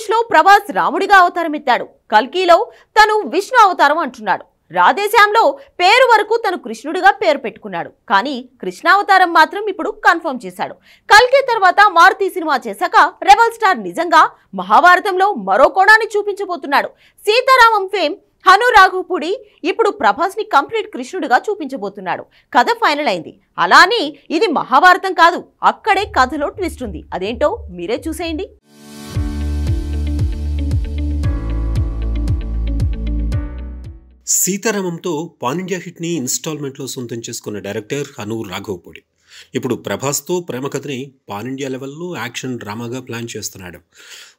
అమరీష్ లో ప్రభాస్ రాముడిగా అవతారమెత్తాడు కల్కీలో తను విష్ణు అవతారం అంటున్నాడు రాధేశ్యాంలో పేరు వరకు తను కృష్ణుడిగా పేరు పెట్టుకున్నాడు కానీ కృష్ణావతారం మాత్రం ఇప్పుడు కన్ఫర్మ్ చేశాడు కల్కి తర్వాత మారుతి సినిమా చేశాక రెవల్ స్టార్ నిజంగా మహాభారతంలో మరో కోణాన్ని చూపించబోతున్నాడు సీతారామం ఫేమ్ హను రాఘుపుడి ఇప్పుడు ప్రభాస్ని కంప్లీట్ కృష్ణుడిగా చూపించబోతున్నాడు కథ ఫైనల్ అయింది అలానే ఇది మహాభారతం కాదు అక్కడే కథలో ట్విస్ట్ ఉంది అదేంటో మీరే చూసేయండి సీతారామంతో పానిండియా హిట్ని ఇన్స్టాల్మెంట్లో సొంతం చేసుకున్న డైరెక్టర్ హనూర్ రాఘవపూడి ఇప్పుడు ప్రభాస్తో ప్రేమ కథని పానిండియా లెవెల్లో యాక్షన్ డ్రామాగా ప్లాన్ చేస్తున్నాడు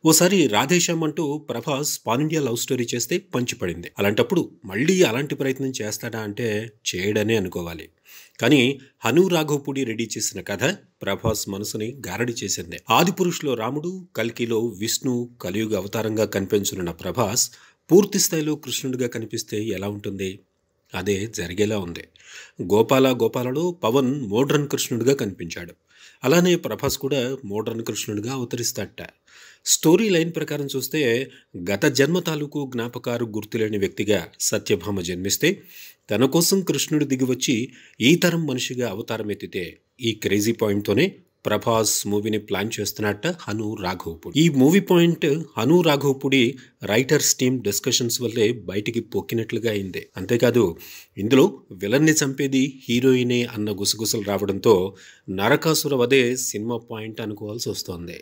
ఓసారి రాధేశ్యామ్ అంటూ ప్రభాస్ పానిండియా లవ్ స్టోరీ చేస్తే పంచిపడింది అలాంటప్పుడు మళ్ళీ అలాంటి ప్రయత్నం చేస్తాడా అంటే చేయడనే అనుకోవాలి కానీ హను రాఘవపూడి రెడీ చేసిన కథ ప్రభాస్ మనసుని గారడి చేసింది ఆదిపురుషులో రాముడు కల్కిలో విష్ణు కలియుగ అవతారంగా కనిపించనున్న ప్రభాస్ పూర్తి స్థాయిలో కృష్ణుడిగా కనిపిస్తే ఎలా ఉంటుంది అదే జరిగేలా ఉంది గోపాల గోపాలలో పవన్ మోడ్రన్ కృష్ణుడిగా కనిపించాడు అలానే ప్రభాస్ కూడా మోడ్రన్ కృష్ణుడిగా అవతరిస్తాడట స్టోరీ లైన్ ప్రకారం చూస్తే గత జన్మ తాలూకు జ్ఞాపకాలు గుర్తులేని వ్యక్తిగా సత్యభామ జన్మిస్తే తన కోసం కృష్ణుడు దిగివచ్చి ఈ తరం మనిషిగా అవతారం ఎత్తితే ఈ క్రేజీ పాయింట్తోనే ప్రభాస్ మూవీని ప్లాన్ చేస్తున్నట్ట హను రాఘవపూడి ఈ movie point Hanu Raghavapudi writers team discussions వల్లే బయటికి పొక్కినట్లుగా అయింది అంతేకాదు ఇందులో విలన్ని చంపేది హీరోయినే అన్న గుసగుసలు రావడంతో నరకాసుర వదే సినిమా పాయింట్ అనుకోవాల్సి వస్తోంది